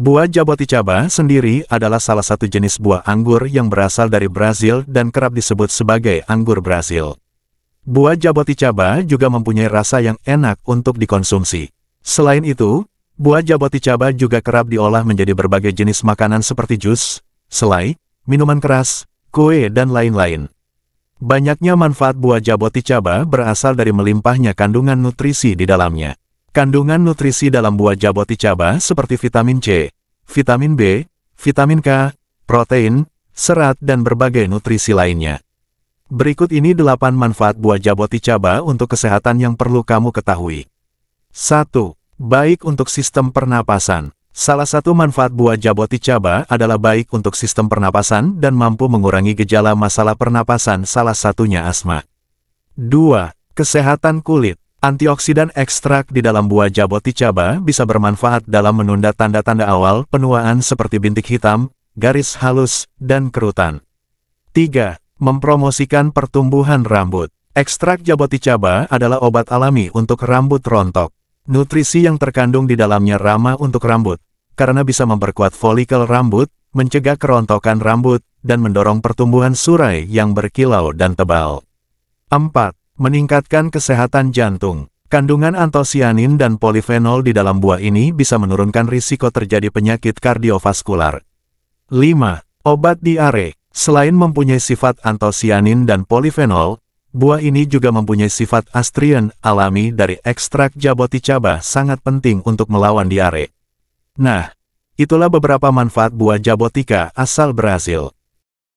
Buah Jabotichaba sendiri adalah salah satu jenis buah anggur yang berasal dari Brazil dan kerap disebut sebagai anggur Brazil. Buah Jabotichaba juga mempunyai rasa yang enak untuk dikonsumsi. Selain itu, buah Jabotichaba juga kerap diolah menjadi berbagai jenis makanan seperti jus, selai, minuman keras, kue dan lain-lain. Banyaknya manfaat buah Jabotichaba berasal dari melimpahnya kandungan nutrisi di dalamnya. Kandungan nutrisi dalam buah jaboti caba seperti vitamin C, vitamin B, vitamin K, protein, serat dan berbagai nutrisi lainnya. Berikut ini 8 manfaat buah jaboti caba untuk kesehatan yang perlu kamu ketahui. 1. Baik untuk sistem pernapasan. Salah satu manfaat buah jaboti caba adalah baik untuk sistem pernapasan dan mampu mengurangi gejala masalah pernapasan salah satunya asma. 2. Kesehatan kulit Antioksidan ekstrak di dalam buah jaboticaba bisa bermanfaat dalam menunda tanda-tanda awal penuaan seperti bintik hitam, garis halus, dan kerutan. 3. Mempromosikan pertumbuhan rambut. Ekstrak jaboticaba adalah obat alami untuk rambut rontok. Nutrisi yang terkandung di dalamnya ramah untuk rambut, karena bisa memperkuat folikel rambut, mencegah kerontokan rambut, dan mendorong pertumbuhan surai yang berkilau dan tebal. 4 meningkatkan kesehatan jantung. Kandungan antosianin dan polifenol di dalam buah ini bisa menurunkan risiko terjadi penyakit kardiovaskular. 5. Obat diare Selain mempunyai sifat antosianin dan polifenol, buah ini juga mempunyai sifat astrian alami dari ekstrak jaboti cabah sangat penting untuk melawan diare. Nah, itulah beberapa manfaat buah jabotika asal Brasil.